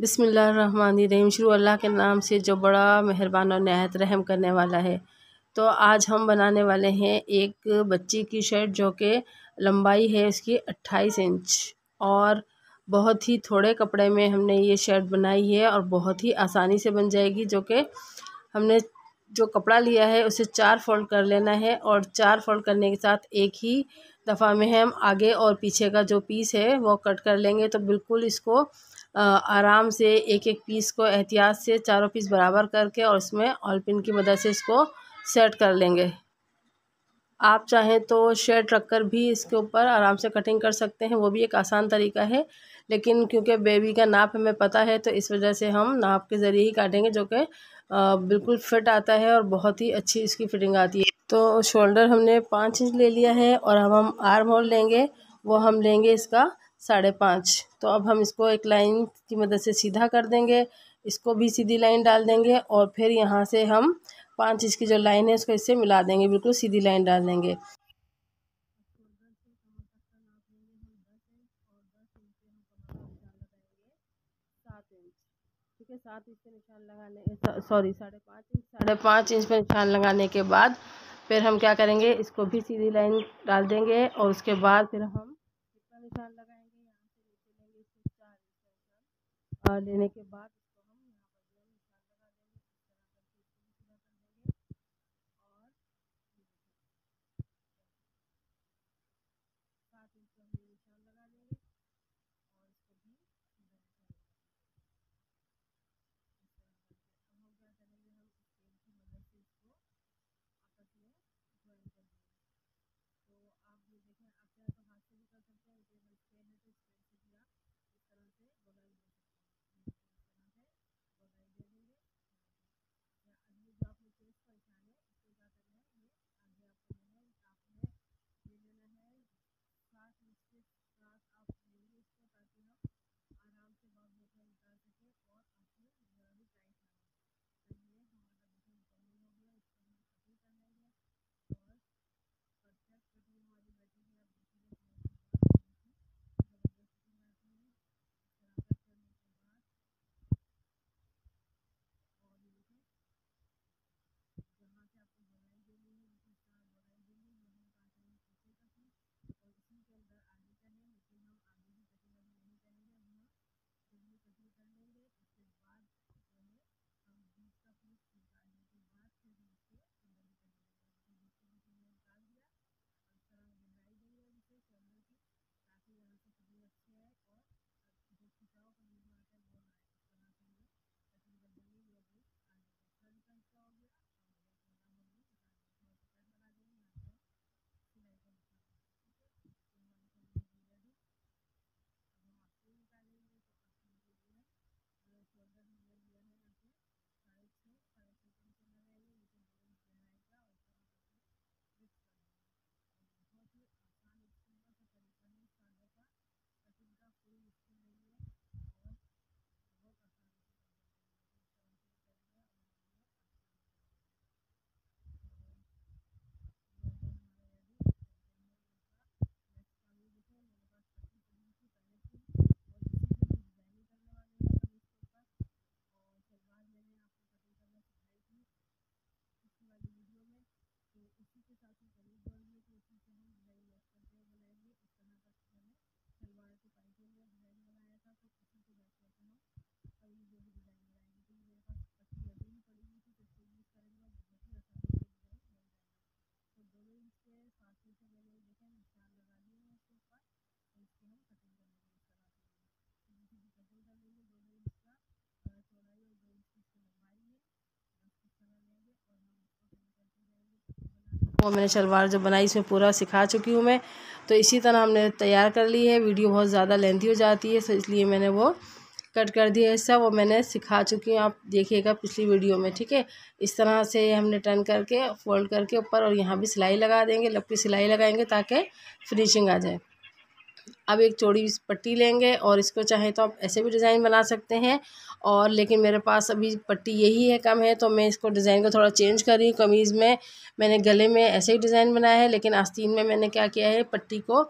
बिसमीम शुरू अल्लाह के नाम से जो बड़ा मेहरबान और नहायत रहम करने वाला है तो आज हम बनाने वाले हैं एक बच्ची की शर्ट जो कि लंबाई है उसकी 28 इंच और बहुत ही थोड़े कपड़े में हमने ये शर्ट बनाई है और बहुत ही आसानी से बन जाएगी जो कि हमने जो कपड़ा लिया है उसे चार फोल्ड कर लेना है और चार फोल्ड करने के साथ एक ही दफ़ा में हम आगे और पीछे का जो पीस है वो कट कर लेंगे तो बिल्कुल इसको आराम से एक एक पीस को एहतियात से चारों पीस बराबर करके और इसमें ऑल पिन की मदद से इसको सेट कर लेंगे आप चाहें तो शेड रख कर भी इसके ऊपर आराम से कटिंग कर सकते हैं वो भी एक आसान तरीका है लेकिन क्योंकि बेबी का नाप हमें पता है तो इस वजह से हम नाप के ज़रिए ही काटेंगे जो कि बिल्कुल फिट आता है और बहुत ही अच्छी इसकी फिटिंग आती है तो शोल्डर हमने पाँच इंच ले लिया है और अब हम आर्म होल लेंगे वो हम लेंगे इसका साढ़े पाँच तो अब हम इसको एक लाइन की मदद से सीधा कर देंगे इसको भी सीधी लाइन डाल देंगे और फिर यहाँ से हम पाँच इंच की जो लाइन है उसको इससे मिला देंगे बिल्कुल सीधी लाइन डाल देंगे इंच ठीक है सात इंच पे निशान लगाने सॉरी साढ़े पाँच इंच साढ़े पाँच इंच पे निशान लगाने के बाद फिर हम क्या करेंगे इसको भी सीधी लाइन डाल देंगे और उसके बाद फिर हम कितना निशान लगाएंगे यहाँ से लेने के बाद और मैंने शलवार जो बनाई इसमें पूरा सिखा चुकी हूँ मैं तो इसी तरह हमने तैयार कर ली है वीडियो बहुत ज़्यादा लेंथी हो जाती है तो इसलिए मैंने वो कट कर दिया है सब वो मैंने सिखा चुकी हूँ आप देखिएगा पिछली वीडियो में ठीक है इस तरह से हमने टर्न करके फोल्ड करके ऊपर और यहाँ भी सिलाई लगा देंगे लपकी सिलाई लगाएंगे ताकि फिनिशिंग आ जाए अब एक चौड़ी पट्टी लेंगे और इसको चाहे तो आप ऐसे भी डिज़ाइन बना सकते हैं और लेकिन मेरे पास अभी पट्टी यही है कम है तो मैं इसको डिज़ाइन को थोड़ा चेंज कर रही हूँ कमीज़ में मैंने गले में ऐसे ही डिज़ाइन बनाया है लेकिन आस्तीन में मैंने क्या किया है पट्टी को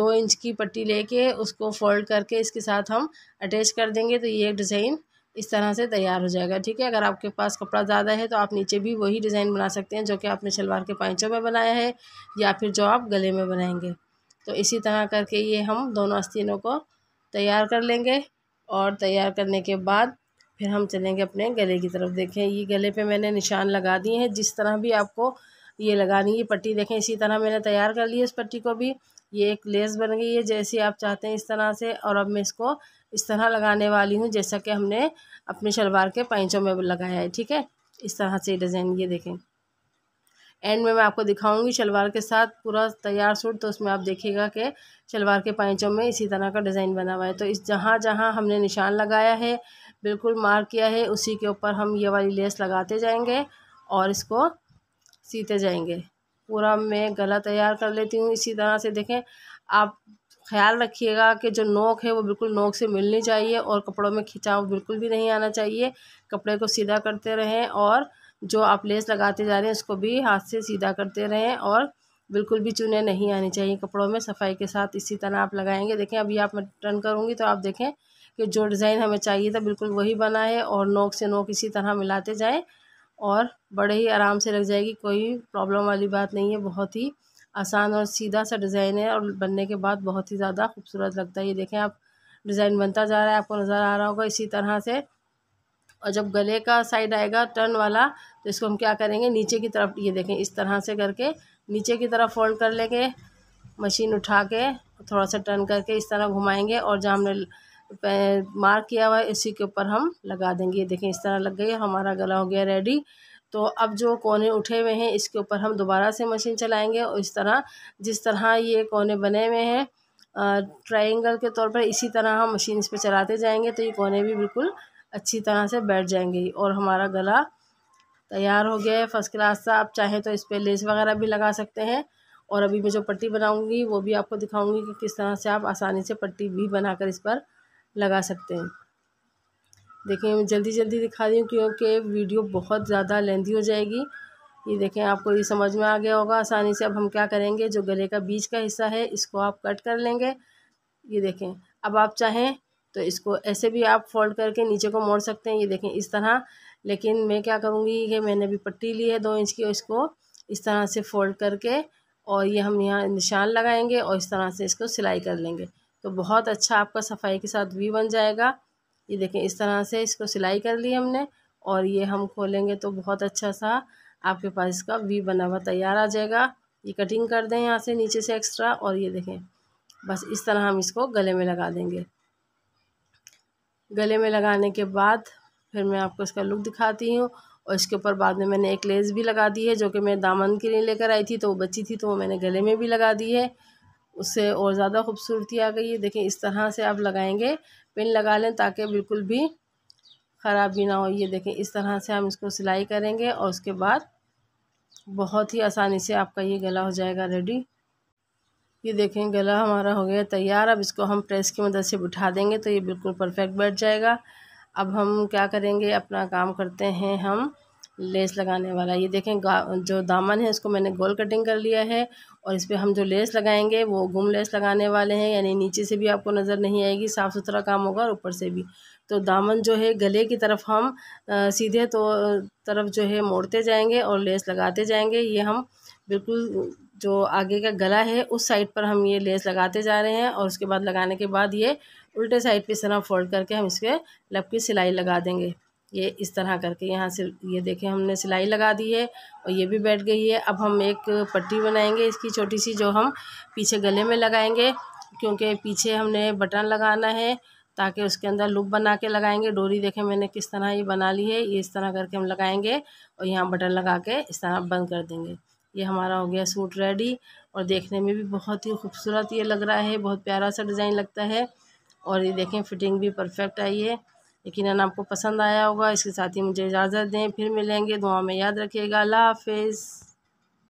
दो इंच की पट्टी लेके उसको फोल्ड करके इसके साथ हम अटैच कर देंगे तो ये डिज़ाइन इस तरह से तैयार हो जाएगा ठीक है अगर आपके पास कपड़ा ज़्यादा है तो आप नीचे भी वही डिज़ाइन बना सकते हैं जो कि आपने शलवार के पैंचों में बनाया है या फिर जो आप गले में बनाएंगे तो इसी तरह करके ये हम दोनों आस्तीनों को तैयार कर लेंगे और तैयार करने के बाद फिर हम चलेंगे अपने गले की तरफ देखें ये गले पे मैंने निशान लगा दिए हैं जिस तरह भी आपको ये लगानी है पट्टी देखें इसी तरह मैंने तैयार कर ली है इस पट्टी को भी ये एक लेस बन गई है जैसी आप चाहते हैं इस तरह से और अब मैं इसको इस तरह लगाने वाली हूँ जैसा कि हमने अपने शलवार के पैंचों में लगाया है ठीक है इस तरह से डिज़ाइन ये देखें एंड में मैं आपको दिखाऊंगी शलवार के साथ पूरा तैयार सूट तो उसमें आप देखिएगा कि शलवार के पैंचों में इसी तरह का डिज़ाइन बना हुआ है तो इस जहाँ जहाँ हमने निशान लगाया है बिल्कुल मार्क किया है उसी के ऊपर हम ये वाली लेस लगाते जाएंगे और इसको सीते जाएंगे पूरा मैं गला तैयार कर लेती हूँ इसी तरह से देखें आप ख्याल रखिएगा कि जो नोक है वो बिल्कुल नोक से मिलनी चाहिए और कपड़ों में खिंचाव बिल्कुल भी नहीं आना चाहिए कपड़े को सीधा करते रहें और जो आप लेस लगाते जा रहे हैं उसको भी हाथ से सीधा करते रहें और बिल्कुल भी चुने नहीं आने चाहिए कपड़ों में सफाई के साथ इसी तरह आप लगाएंगे देखें अभी आप मैं टर्न करूँगी तो आप देखें कि जो डिज़ाइन हमें चाहिए था बिल्कुल वही बना है और नोक से नोक इसी तरह मिलाते जाएँ और बड़े ही आराम से लग जाएगी कोई प्रॉब्लम वाली बात नहीं है बहुत ही आसान और सीधा सा डिज़ाइन है और बनने के बाद बहुत ही ज़्यादा खूबसूरत लगता है ये देखें आप डिज़ाइन बनता जा रहा है आपको नज़र आ रहा होगा इसी तरह से और जब गले का साइड आएगा टर्न वाला तो इसको हम क्या करेंगे नीचे की तरफ ये देखें इस तरह से करके नीचे की तरफ फोल्ड कर लेंगे मशीन उठा के थोड़ा सा टर्न करके इस तरह घुमाएंगे और जहाँ हमने मार्क किया हुआ है इसी के ऊपर हम लगा देंगे ये देखें इस तरह लग गई हमारा गला हो गया रेडी तो अब जो कोने उठे हुए हैं इसके ऊपर हम दोबारा से मशीन चलाएंगे और इस तरह जिस तरह ये कोने बने हुए हैं ट्राइंगल के तौर पर इसी तरह हम मशीन इस पर चलाते जाएंगे तो ये कोने भी बिल्कुल अच्छी तरह से बैठ जाएंगी और हमारा गला तैयार हो गया है फर्स्ट क्लास सा आप चाहें तो इस पर लेस वगैरह भी लगा सकते हैं और अभी मैं जो पट्टी बनाऊंगी वो भी आपको दिखाऊंगी कि किस तरह से आप आसानी से पट्टी भी बनाकर इस पर लगा सकते हैं देखिए मैं जल्दी जल्दी दिखा रही हूँ क्योंकि वीडियो बहुत ज़्यादा लेंदी हो जाएगी ये देखें आपको ये समझ में आ गया होगा आसानी से अब हम क्या करेंगे जो गले का बीच का हिस्सा है इसको आप कट कर लेंगे ये देखें अब आप चाहें तो इसको ऐसे भी आप फोल्ड करके नीचे को मोड़ सकते हैं ये देखें इस तरह लेकिन मैं क्या करूँगी कि मैंने भी पट्टी ली है दो इंच की और इसको इस तरह से फोल्ड करके और ये हम यहाँ निशान लगाएंगे और इस तरह से इसको सिलाई कर लेंगे तो बहुत अच्छा आपका सफाई के साथ वी बन जाएगा ये देखें इस तरह से इसको सिलाई कर ली हमने और ये हम खोलेंगे तो बहुत अच्छा सा आपके पास इसका वी बना हुआ तैयार आ जाएगा ये कटिंग कर दें यहाँ से नीचे से एक्स्ट्रा और ये देखें बस इस तरह हम इसको गले में लगा देंगे गले में लगाने के बाद फिर मैं आपको इसका लुक दिखाती हूँ और इसके ऊपर बाद में मैंने एक लेस भी लगा दी है जो कि मैं दामन के लिए लेकर आई थी तो वो बची थी तो वो मैंने गले में भी लगा दी है उससे और ज़्यादा खूबसूरती आ गई है देखें इस तरह से आप लगाएंगे पिन लगा लें ताकि बिल्कुल भी ख़राब भी ना हो ये देखें इस तरह से हम इसको सिलाई करेंगे और उसके बाद बहुत ही आसानी से आपका ये गला हो जाएगा रेडी ये देखें गला हमारा हो गया तैयार अब इसको हम प्रेस की मदद से बिठा देंगे तो ये बिल्कुल परफेक्ट बैठ जाएगा अब हम क्या करेंगे अपना काम करते हैं हम लेस लगाने वाला ये देखें जो दामन है इसको मैंने गोल कटिंग कर लिया है और इस पर हम जो लेस लगाएंगे वो गुम लेस लगाने वाले हैं यानी नीचे से भी आपको नज़र नहीं आएगी साफ़ सुथरा काम होगा और ऊपर से भी तो दामन जो है गले की तरफ हम आ, सीधे तो तरफ जो है मोड़ते जाएंगे और लेस लगाते जाएंगे ये हम बिल्कुल जो आगे का गला है उस साइड पर हम ये लेस लगाते जा रहे हैं और उसके बाद लगाने के बाद ये उल्टे साइड पे इस तरह फोल्ड करके हम इसके लप की सिलाई लगा देंगे ये इस तरह करके यहाँ से ये देखें हमने सिलाई लगा दी है और ये भी बैठ गई है अब हम एक पट्टी बनाएंगे इसकी छोटी सी जो हम पीछे गले में लगाएंगे क्योंकि पीछे हमने बटन लगाना है ताकि उसके अंदर लुक बना के लगाएंगे डोरी देखें मैंने किस तरह ये बना ली है ये इस तरह करके हम लगाएंगे और यहाँ बटन लगा के इस तरह बंद कर देंगे ये हमारा हो गया सूट रेडी और देखने में भी बहुत ही खूबसूरत ये लग रहा है बहुत प्यारा सा डिज़ाइन लगता है और ये देखें फिटिंग भी परफेक्ट आई है यकीन आपको पसंद आया होगा इसके साथ ही मुझे इजाज़त दें फिर मिलेंगे दुआ में याद रखिएगा अल्लाह हाफिज़